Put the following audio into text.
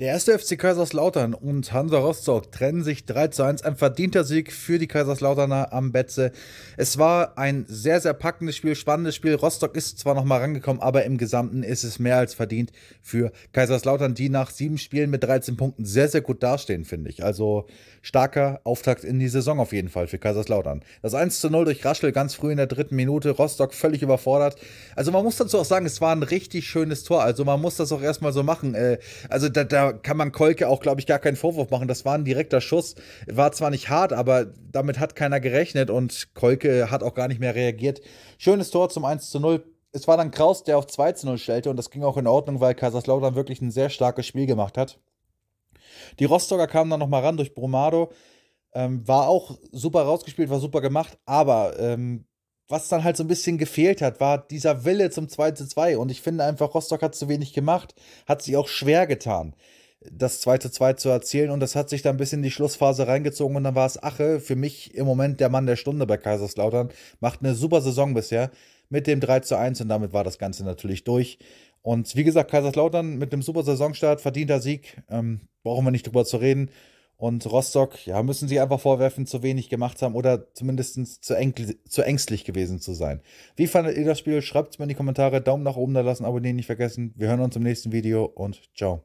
Der erste FC Kaiserslautern und Hansa Rostock trennen sich 3 zu 1. Ein verdienter Sieg für die Kaiserslauterner am Betze. Es war ein sehr, sehr packendes Spiel, spannendes Spiel. Rostock ist zwar nochmal rangekommen, aber im Gesamten ist es mehr als verdient für Kaiserslautern, die nach sieben Spielen mit 13 Punkten sehr, sehr gut dastehen, finde ich. Also starker Auftakt in die Saison auf jeden Fall für Kaiserslautern. Das 1 zu 0 durch Raschel ganz früh in der dritten Minute. Rostock völlig überfordert. Also man muss dazu auch sagen, es war ein richtig schönes Tor. Also man muss das auch erstmal so machen. Äh, also da, da kann man Kolke auch, glaube ich, gar keinen Vorwurf machen. Das war ein direkter Schuss. War zwar nicht hart, aber damit hat keiner gerechnet und Kolke hat auch gar nicht mehr reagiert. Schönes Tor zum 1 zu 0. Es war dann Kraus, der auf 2 zu 0 stellte und das ging auch in Ordnung, weil Kaiserslautern wirklich ein sehr starkes Spiel gemacht hat. Die Rostocker kamen dann nochmal ran durch Bromado. Ähm, war auch super rausgespielt, war super gemacht, aber ähm, was dann halt so ein bisschen gefehlt hat, war dieser Wille zum 2 zu 2. Und ich finde einfach, Rostock hat zu wenig gemacht, hat sich auch schwer getan das 2 zu 2 zu erzielen. Und das hat sich dann ein bisschen in die Schlussphase reingezogen. Und dann war es Ache, für mich im Moment der Mann der Stunde bei Kaiserslautern. Macht eine super Saison bisher mit dem 3 zu 1. Und damit war das Ganze natürlich durch. Und wie gesagt, Kaiserslautern mit einem super Saisonstart, verdienter Sieg. Ähm, brauchen wir nicht drüber zu reden. Und Rostock, ja, müssen sie einfach vorwerfen, zu wenig gemacht haben oder zumindest zu, zu ängstlich gewesen zu sein. Wie fandet ihr das Spiel? Schreibt es mir in die Kommentare. Daumen nach oben da lassen, abonnieren nicht vergessen. Wir hören uns im nächsten Video und ciao.